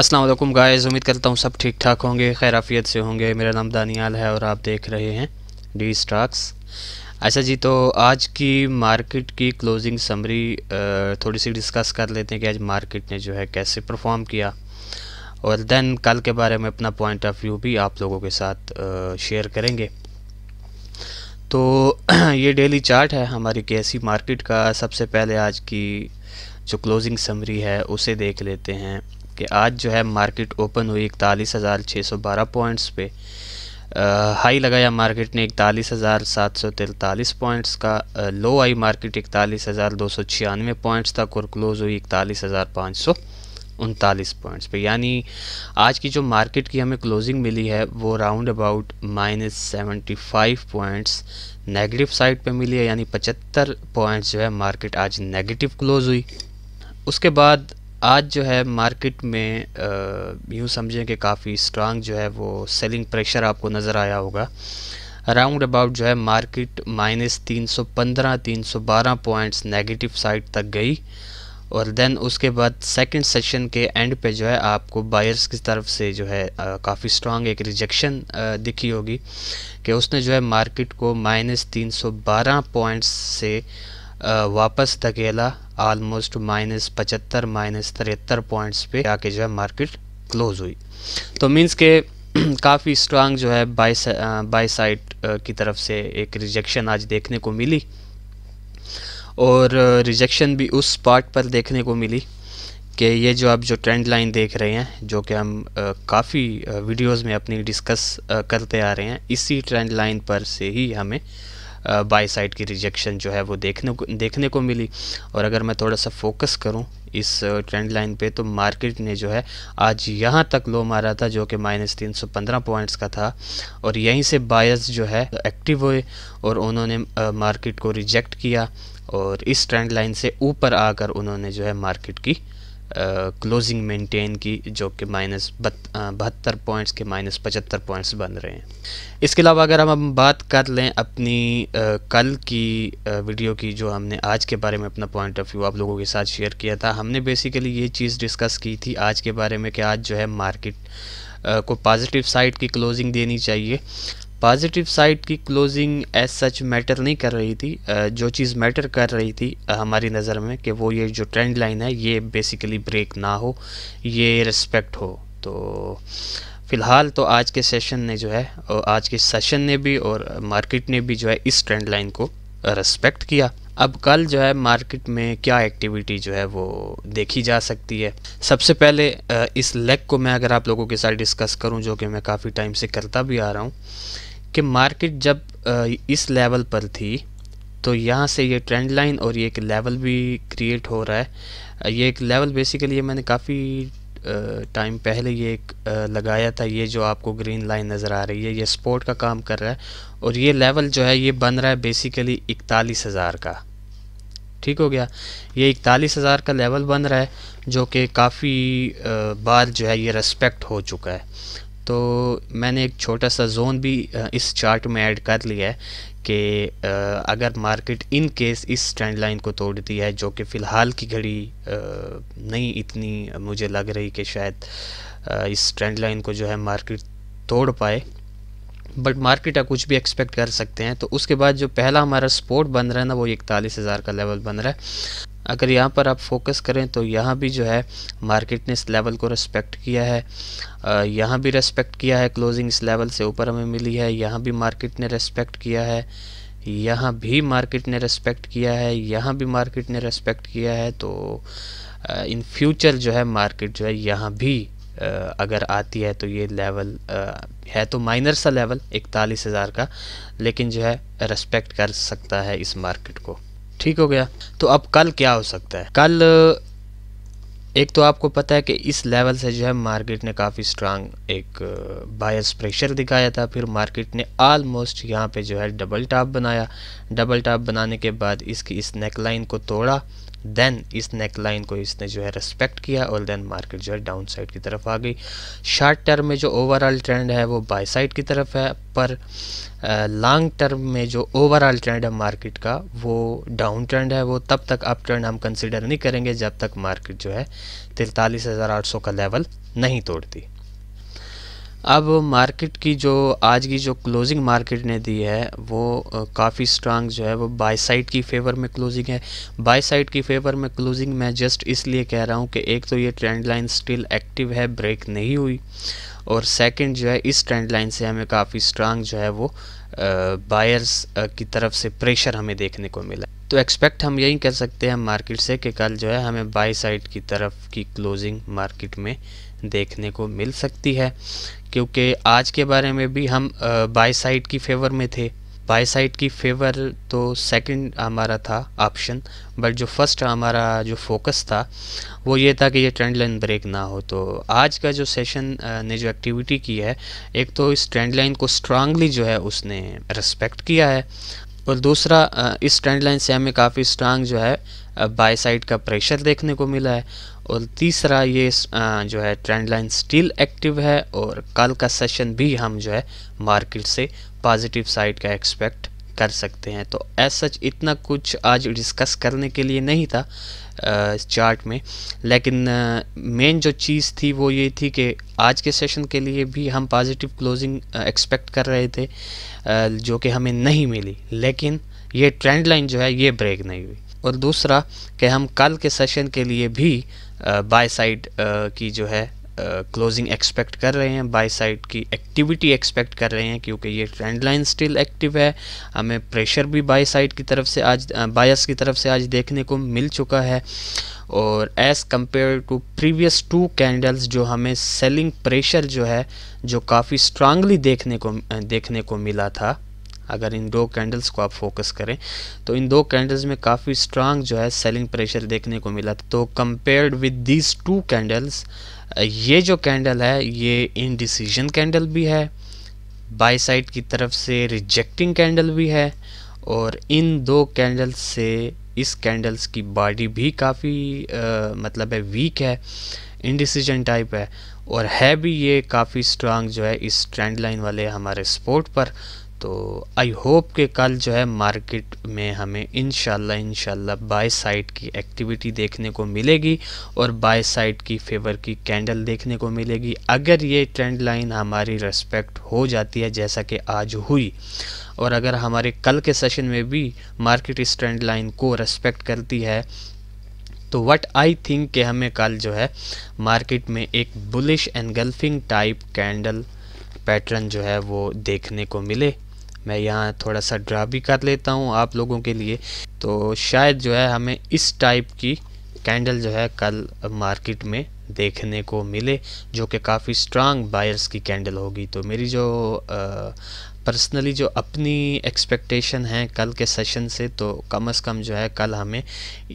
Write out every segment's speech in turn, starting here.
Aslam guys उम्मीद करता हूँ सब ठीक ठाक होंगे खैराफियत से होंगे मेरा नाम दानियाल है और आप देख रहे हैं डी स्टॉक्स अच्छा जी तो आज की मार्केट की क्लोजिंग समरी थोड़ी सी डिस्कस कर लेते हैं कि आज मार्केट ने जो है कैसे परफॉर्म किया और देन कल के बारे में अपना पॉइंट ऑफ व्यू भी आप लोगों के साथ शेयर करेंगे तो ये डेली चार्ट है हमारी कैसी मार्केट का सबसे पहले आज की जो क्लोजिंग समरी है उसे देख लेते हैं कि आज जो है मार्केट ओपन हुई इकतालीस हज़ार छः सौ बारह पॉइंट्स पे हाई लगाया मार्केट ने इकतालीस हज़ार सात सौ तिरतालीस पॉइंट्स का आ, लो आई मार्केट इकतालीस हज़ार दो सौ छियानवे पॉइंट्स तक और क्लोज़ हुई इकतालीस हज़ार पाँच सौ उनतालीस पॉइंट्स पे यानी आज की जो मार्केट की हमें क्लोजिंग मिली है वो round about minus seventy five points negative side पे मिली है यानी पचहत्तर पॉइंट्स जो है मार्केट आज नेगेटिव क्लोज़ हुई उसके बाद आज जो है मार्केट में यूँ समझें कि काफ़ी स्ट्रांग जो है वो सेलिंग प्रेशर आपको नज़र आया होगा राउंड अबाउट जो है market minus 315 312 points negative side तक गई और देन उसके बाद सेकंड सेशन के एंड पे जो है आपको बायर्स की तरफ से जो है काफ़ी स्ट्रांग एक रिजेक्शन दिखी होगी कि उसने जो है मार्केट को माइनस बारह पॉइंट्स से वापस धकेला आलमोस्ट माइनस पचहत्तर माइनस तिहत्तर पॉइंट्स पे आके जो है मार्केट क्लोज हुई तो मीन्स के काफ़ी स्ट्रांग जो है बाई बाई साइड की तरफ से एक रिजेक्शन आज देखने को मिली और रिजेक्शन भी उस पार्ट पर देखने को मिली कि ये जो आप जो ट्रेंड लाइन देख रहे हैं जो कि हम काफ़ी वीडियोस में अपनी डिस्कस करते आ रहे हैं इसी ट्रेंड लाइन पर से ही हमें बाई साइड की रिजेक्शन जो है वो देखने को देखने को मिली और अगर मैं थोड़ा सा फोकस करूँ इस ट्रेंड लाइन पे तो मार्केट ने जो है आज यहाँ तक लो मारा था जो कि माइनस तीन सौ पंद्रह पॉइंट्स का था और यहीं से बायर्स जो है एक्टिव हुए और उन्होंने मार्केट को रिजेक्ट किया और इस ट्रेंड लाइन से ऊपर आकर उन्होंने जो है मार्केट की क्लोजिंग मेंटेन की जो कि माइनस बहत्तर पॉइंट्स के माइनस पचहत्तर पॉइंट्स बन रहे हैं इसके अलावा अगर हम बात कर लें अपनी आ, कल की आ, वीडियो की जो हमने आज के बारे में अपना पॉइंट ऑफ व्यू आप लोगों के साथ शेयर किया था हमने बेसिकली ये चीज़ डिस्कस की थी आज के बारे में कि आज जो है मार्केट को पॉजिटिव साइड की क्लोजिंग देनी चाहिए पॉजिटिव साइड की क्लोजिंग एज सच मैटर नहीं कर रही थी जो चीज़ मैटर कर रही थी हमारी नज़र में कि वो ये जो ट्रेंड लाइन है ये बेसिकली ब्रेक ना हो ये रिस्पेक्ट हो तो फ़िलहाल तो आज के सेशन ने जो है और आज के सेशन ने भी और मार्केट ने भी जो है इस ट्रेंड लाइन को रिस्पेक्ट किया अब कल जो है मार्केट में क्या एक्टिविटी जो है वो देखी जा सकती है सबसे पहले इस लेग को मैं अगर आप लोगों के साथ डिस्कस करूं जो कि मैं काफ़ी टाइम से करता भी आ रहा हूं कि मार्केट जब इस लेवल पर थी तो यहाँ से ये ट्रेंड लाइन और ये एक लेवल भी क्रिएट हो रहा है ये एक लेवल बेसिकली ये मैंने काफ़ी टाइम पहले ये एक लगाया था ये जो आपको ग्रीन लाइन नज़र आ रही है ये स्पोर्ट का काम कर रहा है और ये लेवल जो है ये बन रहा है बेसिकली इकतालीस हज़ार का ठीक हो गया ये इकतालीस हज़ार का लेवल बन रहा है जो कि काफ़ी बार जो है ये रेस्पेक्ट हो चुका है तो मैंने एक छोटा सा जोन भी इस चार्ट में ऐड कर लिया है कि अगर मार्केट इन केस इस ट्रेंड लाइन को तोड़ती है जो कि फ़िलहाल की घड़ी नहीं इतनी मुझे लग रही कि शायद इस ट्रेंड लाइन को जो है मार्केट तोड़ पाए बट मार्केट या कुछ भी एक्सपेक्ट कर सकते हैं तो उसके बाद जो पहला हमारा सपोर्ट बन रहा है ना वो इकतालीस हज़ार का लेवल बन रहा है अगर यहाँ पर आप फोकस करें तो यहाँ भी जो है मार्केट ने इस लेवल को रेस्पेक्ट किया है यहाँ भी रेस्पेक्ट किया है क्लोजिंग इस लेवल से ऊपर हमें मिली है यहाँ भी मार्केट ने रेस्पेक्ट किया है यहाँ भी मार्केट ने रेस्पेक्ट किया है यहाँ भी मार्केट ने रेस्पेक्ट किया है तो इन फ्यूचर जो है मार्केट जो है यहाँ भी अगर आती है तो ये लेवल है तो माइनर सा लेवल इकतालीस हज़ार का लेकिन जो है रेस्पेक्ट कर सकता है इस मार्केट को ठीक हो गया तो अब कल क्या हो सकता है कल एक तो आपको पता है कि इस लेवल से जो है मार्केट ने काफ़ी स्ट्रांग एक बायस प्रेशर दिखाया था फिर मार्केट ने आलमोस्ट यहाँ पे जो है डबल टॉप बनाया डबल टॉप बनाने के बाद इसकी इस नेकलाइन को तोड़ा देन इस नेक लाइन को इसने जो है रेस्पेक्ट किया और देन मार्केट जो है डाउन साइड की तरफ आ गई शॉर्ट टर्म में जो ओवरऑल ट्रेंड है वो बाय साइड की तरफ है पर लॉन्ग टर्म में जो ओवरऑल ट्रेंड है मार्केट का वो डाउन ट्रेंड है वो तब तक अप ट्रेंड हम कंसिडर नहीं करेंगे जब तक मार्केट जो है तिरतालीस का लेवल नहीं तोड़ती अब मार्केट की जो आज की जो क्लोजिंग मार्केट ने दी है वो काफ़ी स्ट्रांग जो है वो बाय साइड की फेवर में क्लोजिंग है बाय साइड की फेवर में क्लोजिंग मैं जस्ट इसलिए कह रहा हूँ कि एक तो ये ट्रेंड लाइन स्टिल एक्टिव है ब्रेक नहीं हुई और सेकंड जो है इस ट्रेंड लाइन से हमें काफ़ी स्ट्रांग जो है वो बायर्स की तरफ से प्रेशर हमें देखने को मिला तो एक्सपेक्ट हम यही कर सकते हैं मार्केट से कि कल जो है हमें बाई साइड की तरफ की क्लोजिंग मार्केट में देखने को मिल सकती है क्योंकि आज के बारे में भी हम बाई साइड की फेवर में थे बाई साइड की फेवर तो सेकंड हमारा था ऑप्शन बट जो फर्स्ट हमारा जो फोकस था वो ये था कि ये ट्रेंड लाइन ब्रेक ना हो तो आज का जो सेशन ने जो एक्टिविटी की है एक तो इस ट्रेंड लाइन को स्ट्रांगली जो है उसने रिस्पेक्ट किया है और दूसरा इस ट्रेंड लाइन से हमें काफ़ी स्ट्रांग जो है बाय साइड का प्रेशर देखने को मिला है और तीसरा ये जो है ट्रेंड लाइन स्टिल एक्टिव है और कल का सेशन भी हम जो है मार्केट से पॉजिटिव साइड का एक्सपेक्ट कर सकते हैं तो एज सच इतना कुछ आज डिस्कस करने के लिए नहीं था इस चार्ट में लेकिन मेन जो चीज़ थी वो ये थी कि आज के सेशन के लिए भी हम पॉजिटिव क्लोजिंग एक्सपेक्ट कर रहे थे जो कि हमें नहीं मिली लेकिन ये ट्रेंड लाइन जो है ये ब्रेक नहीं हुई और दूसरा कि हम कल के सेशन के लिए भी बाय साइड की जो है क्लोजिंग एक्सपेक्ट कर रहे हैं बाई साइड की एक्टिविटी एक्सपेक्ट कर रहे हैं क्योंकि ये ट्रेंड लाइन स्टिल एक्टिव है हमें प्रेशर भी बाई साइड की तरफ से आज बायस की तरफ से आज देखने को मिल चुका है और as compare to previous two candles जो हमें सेलिंग प्रेशर जो है जो काफ़ी स्ट्रांगली देखने को देखने को मिला था अगर इन दो कैंडल्स को आप फोकस करें तो इन दो कैंडल्स में काफ़ी स्ट्रांग जो है सेलिंग प्रेशर देखने को मिला तो compared with these two candles ये जो कैंडल है ये इनडिसीजन कैंडल भी है बाई साइड की तरफ से रिजेक्टिंग कैंडल भी है और इन दो कैंडल्स से इस कैंडल्स की बॉडी भी काफ़ी मतलब है वीक है इनडिसीजन टाइप है और है भी ये काफ़ी स्ट्रांग जो है इस ट्रेंड लाइन वाले हमारे स्पोर्ट पर तो आई होप कि कल जो है मार्केट में हमें इन शाला बाय साइड की एक्टिविटी देखने को मिलेगी और बाय साइड की फेवर की कैंडल देखने को मिलेगी अगर ये ट्रेंड लाइन हमारी रेस्पेक्ट हो जाती है जैसा कि आज हुई और अगर हमारे कल के सेशन में भी मार्केट इस ट्रेंड लाइन को रेस्पेक्ट करती है तो व्हाट आई थिंक कि हमें कल जो है मार्केट में एक bullish engulfing type candle pattern जो है वो देखने को मिले मैं यहाँ थोड़ा सा ड्रा भी कर लेता हूँ आप लोगों के लिए तो शायद जो है हमें इस टाइप की कैंडल जो है कल मार्केट में देखने को मिले जो कि काफ़ी स्ट्रांग बायर्स की कैंडल होगी तो मेरी जो पर्सनली जो अपनी एक्सपेक्टेशन है कल के सेशन से तो कम से कम जो है कल हमें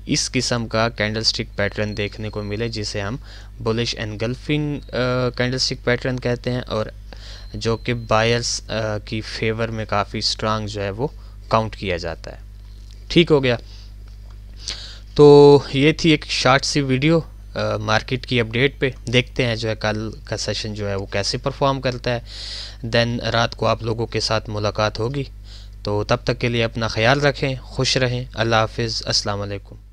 इस किस्म का कैंडल स्टिक पैटर्न देखने को मिले जिसे हम bullish engulfing candlestick pattern कहते हैं और जो कि बायर्स की फेवर में काफ़ी स्ट्रांग जो है वो काउंट किया जाता है ठीक हो गया तो ये थी एक शार्ट सी वीडियो मार्केट की अपडेट पे देखते हैं जो है कल का सेशन जो है वो कैसे परफॉर्म करता है देन रात को आप लोगों के साथ मुलाकात होगी तो तब तक के लिए अपना ख्याल रखें खुश रहें अल्लाह हाफिज़ अस्सलाम वालेकुम